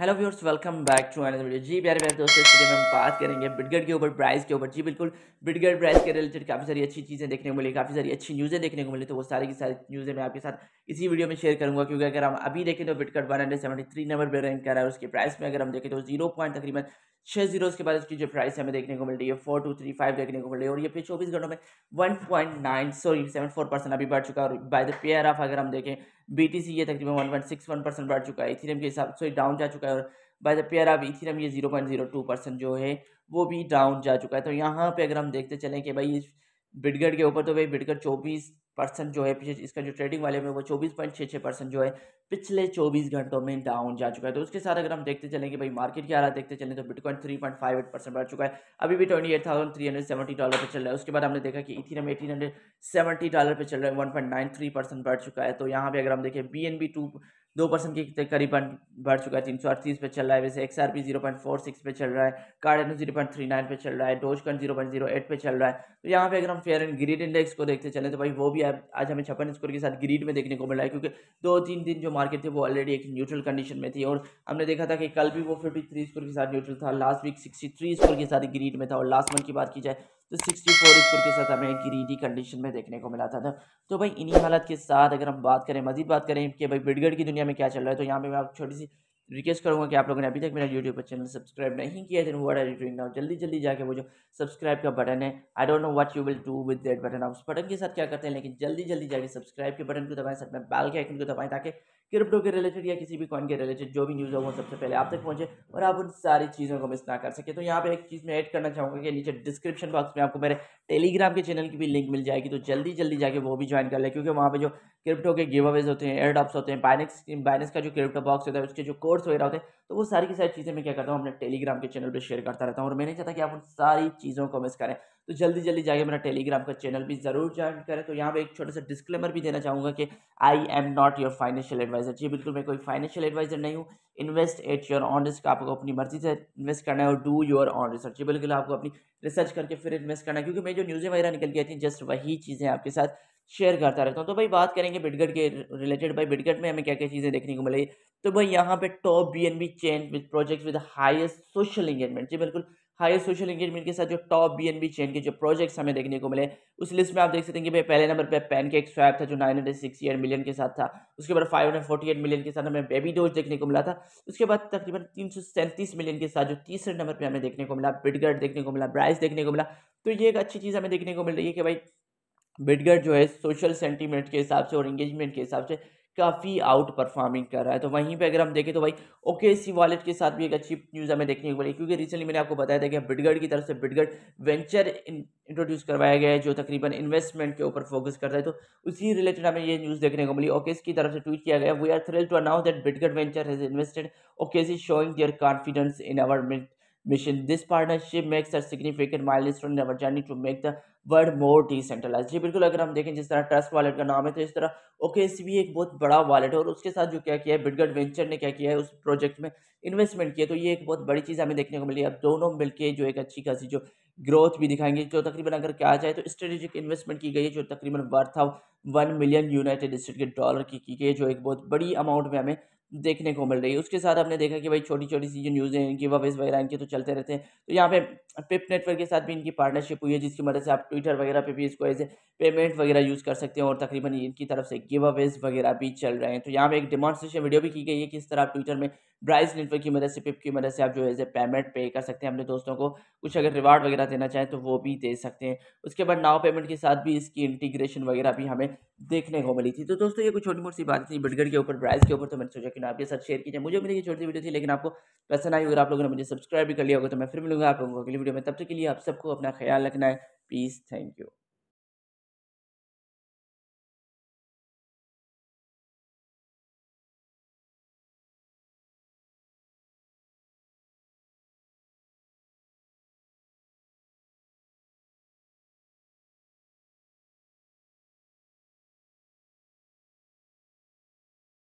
hello viewers welcome back to another video जी प्यारे प्यारे दोस्तों इस वीडियो में हम बात करेंगे बिटगेट के ऊपर प्राइस के ऊपर जी बिल्कुल बिटगेट प्राइस के रिलेटेड काफ़ी सारी अच्छी चीज़ें देखने को मिली काफ़ी सारी अच्छी न्यूज़ें देखने को मिली तो वो सारी की सारी न्यूज़ें मैं आपके साथ इसी वीडियो में शेयर करूँगा क्योंकि अगर हम अभी देखें तो बिटगेट वन नंबर पर रैंक कर रहा है उसके प्राइस में अगर हम देखें तो जीरो पॉइंट तकरीबन छः जीरो के बाद इसकी जो प्राइस हमें देखने को मिल रही है फोर टू थ्री फाइव देखने को मिल रही है और ये पिछले चौबीस घंटों में one point nine sorry seven four percent अभी बढ़ चुका है और बाय द पेयर ऑफ अगर हम देखें बी टी सी ये तकरीबन one point six one percent बढ़ चुका है इथीरियम के हिसाब से डाउन जा चुका है और by the pair of Ethereum ये zero point zero two percent जो है वो भी डाउन जा चुका है तो यहाँ पर अगर हम देखते चलें कि भाई बिटगढ़ के ऊपर तो भाई बिटगढ़ चौबीस परसेंट जो है पिछले इसका जो ट्रेडिंग वाले में वो चौबीस पॉइंट छः छः परसेंट जो है पिछले चौबीस घंटों में डाउन जा चुका है तो उसके साथ अगर हम देखते चलें कि भाई मार्केट की हालत देखते चलें तो Bitcoin three point five eight percent बढ़ चुका है अभी भी twenty eight thousand three hundred seventy dollar पर चल रहा है उसके बाद हमने देखा कि हम एटीन हंड्रेड सेवेंटी डॉलर पर चल रहा है one point nine three percent बढ़ चुका है तो यहाँ पे अगर हम देखें बी एन बी टू दो परसेंट के करीबन बढ़ चुका है तीन सौ अड़तीस पे चल रहा है वैसे X R P zero point four six पे चल रहा है Cardano zero point three nine पे चल रहा है Dogecoin zero point zero eight पे चल रहा है तो यहाँ पे अगर हम फेयर एंड ग्रीड इंडेक्स को देखते चले तो भाई वो भी आज हमें छप्पन स्कोर के साथ ग्रीड में देखने को मिला है क्योंकि दो तीन दिन जो मार्केट थे वो ऑलरेडी एक न्यूट्रल कंडीशन में थी और हमने देखा था कि कल भी वो फिफ्टी थ्री स्कोर के साथ न्यूट्रल था last week sixty three score के साथ ग्रीड में था और लास्ट मंथ की बात की जाए तो सिक्सटी फोर स्कोर के साथ हमें ग्रीडी कंडीशन में देखने को मिला था ना तो, तो भाई इन्हीं हालत के साथ अगर हम बात करें मजीद बात करें कि भाई बिडगढ़ की दुनिया में क्या चल रहा है तो यहाँ पर मैं आप छोटी सी रिक्वेस्ट करूँगा कि आप लोगों ने अभी तक मेरा यूट्यूब पर चैनल सब्सक्राइब नहीं किया है what are you doing now जल्दी जल्दी जाके वो जो सब्सक्राइब का बटन है I don't know what you will do with that button आप उस बटन के साथ क्या करते हैं लेकिन जल्दी जल्दी जाके सब्सक्राइब के बटन को दबाएं साथ में बैल के आइकन को दबाएं ताकि क्रिप्टो के रिलेटेड या किसी भी कॉइन के रिलेटेड जो भी न्यूज़ हो वो सबसे पहले आप तक पहुंचे और आप उन सारी चीज़ों को मिस ना कर सके तो यहाँ पे एक चीज़ मैं ऐड करना चाहूँगा कि नीचे डिस्क्रिप्शन बॉक्स में आपको मेरे टेलीग्राम के चैनल की भी लिंक मिल जाएगी तो जल्दी जल्दी जाके वो भी ज्वाइन कर ले क्योंकि वहाँ पर जो क्रिप्टो के गिव अवेज होते हैं एयरडॉप्स होते हैं बाइनेक्स बाइनेक्स का जो क्रिप्टो बॉक्स होता है उसके जो कोर्स वगैरह होते हैं तो वो सारी की सारी चीज़ें मैं क्या करता हूँ अपने टेलीग्राम के चैनल पर शेयर करता रहता हूँ और मैं नहीं चाहता कि आप उन सारी चीज़ों को मिस करें तो जल्दी जल्दी जाके मेरा टेलीग्राम का चैनल भी ज़रूर ज्वाइन करें तो यहाँ पे एक छोटा सा डिस्क्लेमर भी देना चाहूँगा कि I am not your financial advisor जी बिल्कुल मैं कोई फाइनेंशियल एडवाइजर नहीं हूँ invest at your own risk आपको अपनी मर्जी से इन्वेस्ट करना है और डू योर ऑन रिसर्च बिल्कुल आपको अपनी रिसर्च करके फिर इन्वेस्ट करना है क्योंकि मैं जो न्यूज़ें वगैरह निकल गई थी जस्ट वही चीज़ें आपके साथ शेयर करता रहता हूँ तो भाई बात करेंगे बिटगट के रिलेटेड भाई बिटगट में हमें क्या क्या चीज़ें देखने को मिली तो भाई यहाँ पे top B N B chain with project with highest social engagement जी बिल्कुल हाईएस्ट सोशल इंगेजमेंट के साथ जो top B N B chain के जो प्रोजेक्ट्स हमें देखने को मिले उस लिस्ट में आप देख सकते हैं कि भाई पहले नंबर पे पैनकेक स्वैप था जो nine hundred sixty eight million के साथ था उसके बाद five hundred forty eight million के साथ हमें बेबी डोज देखने को मिला था उसके बाद तकरीबन तीन सौ सैंतीस मिलियन के साथ जो तीसरे नंबर पर हमें देखने को मिला बिडगर्ड देखने को मिला ब्राइस देखने को मिला तो ये एक अच्छी चीज़ हमें देखने को मिल रही है कि भाई बिडगढ़ जो है सोशल सेंटीमेंट के हिसाब से और इंगेजमेंट के हिसाब से काफ़ी आउट परफॉर्मिंग कर रहा है तो वहीं पे अगर हम देखें तो भाई ओके सी वॉलेट के साथ भी एक अच्छी न्यूज़ हमें देखने को मिली क्योंकि रिसेंटली मैंने आपको बताया था कि बिडगढ़ की तरफ से बिडगढ़ वेंचर इंट्रोड्यूस करवाया गया है जो तकरीबन इन्वेस्टमेंट के ऊपर फोकस करता है तो उसी रिलेटेड हमें ये न्यूज़ देखने को मिली ओके की तरफ से ट्वीट किया गया we are thrill to announce that Bitget venture has invested okay is showing their confidence in our mission this partnership makes a significant milestone our journey to make the world more decentralise जी बिल्कुल अगर हम देखें जिस तरह trust wallet का नाम है तो इस तरह ओके एस भी एक बहुत बड़ा वॉलेट है और उसके साथ जो क्या किया है बिडगट वेंचर ने क्या किया है उस प्रोजेक्ट में इन्वेस्टमेंट किया तो ये एक बहुत बड़ी चीज़ हमें देखने को मिली अब दोनों मिलकर जो एक अच्छी खासी जो ग्रोथ भी दिखाएंगे जो तकरीबन अगर क्या जाए तो स्ट्रेटेजिक इन्वेस्टमेंट की गई है जो तकरीबन worth of one million United State के डॉलर की की गई है जो एक बहुत बड़ी अमाउंट में हमें देखने को मिल रही है उसके साथ आपने देखा कि भाई छोटी छोटी सी जो न्यूज़ें हैं गिव अवेज वगैरह इनके तो चलते रहते हैं तो यहाँ पे पिप नेटवर्क के साथ भी इनकी पार्टनरशिप हुई है जिसकी मदद से आप ट्विटर वगैरह पे भी इसको एज ए पेमेंट वगैरह यूज़ कर सकते हैं और तकरीबन इनकी तरफ से गिव अवेज वगैरह भी चल रहे हैं तो यहाँ पे एक डिमॉन्स्ट्रेशन वीडियो भी की गई है कि इस तरह आप ट्विटर में ब्राइज नेटवर्क की मदद से पिप की मदद से आप जो है पेमेंट पे कर सकते हैं अपने दोस्तों को कुछ अगर रिवार्ड वगैरह देना चाहें तो वो भी दे सकते हैं उसके बाद नाव पेमेंट के साथ भी इसकी इंटीग्रेशन वगैरह भी हमें देखने को मिली थी तो दोस्तों ये कुछ छोटी मोटी सी बात थी बिटगढ़ के ऊपर ब्राइज के ऊपर तो मैंने सोचा डॉक्यूमेंट आपके साथ शेयर कीजिए मुझे उम्मीद है छोटी वीडियो थी लेकिन आपको पसंद आई अगर आप लोगों ने मुझे सब्सक्राइब भी कर लिया होगा तो मैं फिर मिलूंगा आप लोगों को अगली वीडियो में तब तक के लिए आप सबको अपना ख्याल रखना है प्लीज़ थैंक यू